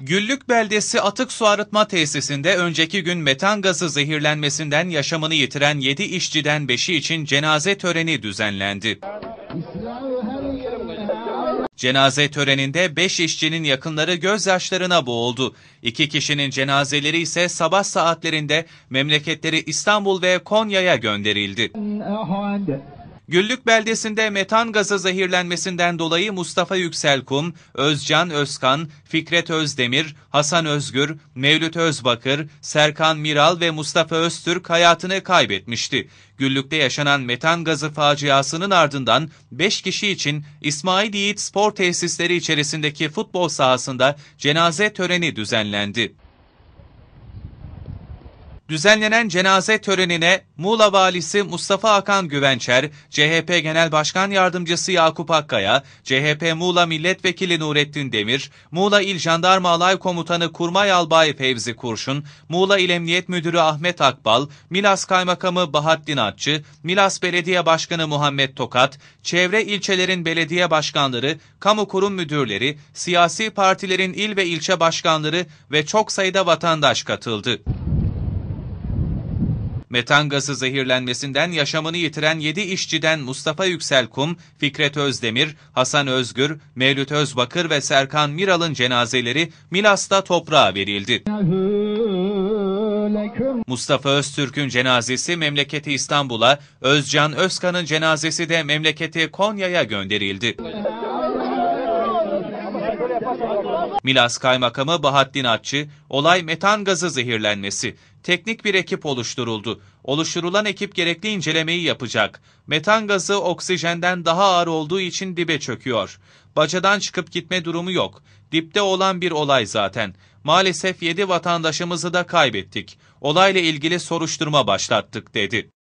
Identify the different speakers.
Speaker 1: Güllük Beldesi Atık Su Arıtma Tesisinde önceki gün metan gazı zehirlenmesinden yaşamını yitiren 7 işçiden 5'i için cenaze töreni düzenlendi. Cenaze töreninde 5 işçinin yakınları gözyaşlarına boğuldu. 2 kişinin cenazeleri ise sabah saatlerinde memleketleri İstanbul ve Konya'ya gönderildi. Güllük beldesinde metan gazı zehirlenmesinden dolayı Mustafa Yükselkum, Özcan Özkan, Fikret Özdemir, Hasan Özgür, Mevlüt Özbakır, Serkan Miral ve Mustafa Öztürk hayatını kaybetmişti. Güllük'te yaşanan metan gazı faciasının ardından 5 kişi için İsmail Yiğit spor tesisleri içerisindeki futbol sahasında cenaze töreni düzenlendi. Düzenlenen cenaze törenine Muğla Valisi Mustafa Akan Güvençer, CHP Genel Başkan Yardımcısı Yakup Akkaya, CHP Muğla Milletvekili Nurettin Demir, Muğla İl Jandarma Alay Komutanı Kurmay Albay Fevzi Kurşun, Muğla İl Emniyet Müdürü Ahmet Akbal, Milas Kaymakamı Bahattin Atçı, Milas Belediye Başkanı Muhammed Tokat, çevre ilçelerin belediye başkanları, kamu kurum müdürleri, siyasi partilerin il ve ilçe başkanları ve çok sayıda vatandaş katıldı. Metan gazı zehirlenmesinden yaşamını yitiren 7 işçiden Mustafa Yüksel Kum, Fikret Özdemir, Hasan Özgür, Mevlüt Özbakır ve Serkan Miral'ın cenazeleri Milas'ta toprağa verildi. Mustafa Öztürk'ün cenazesi memleketi İstanbul'a, Özcan Özkan'ın cenazesi de memleketi Konya'ya gönderildi. Milas Kaymakamı Bahattin Atçı, olay metan gazı zehirlenmesi. Teknik bir ekip oluşturuldu. Oluşturulan ekip gerekli incelemeyi yapacak. Metan gazı oksijenden daha ağır olduğu için dibe çöküyor. Bacadan çıkıp gitme durumu yok. Dipte olan bir olay zaten. Maalesef 7 vatandaşımızı da kaybettik. Olayla ilgili soruşturma başlattık dedi.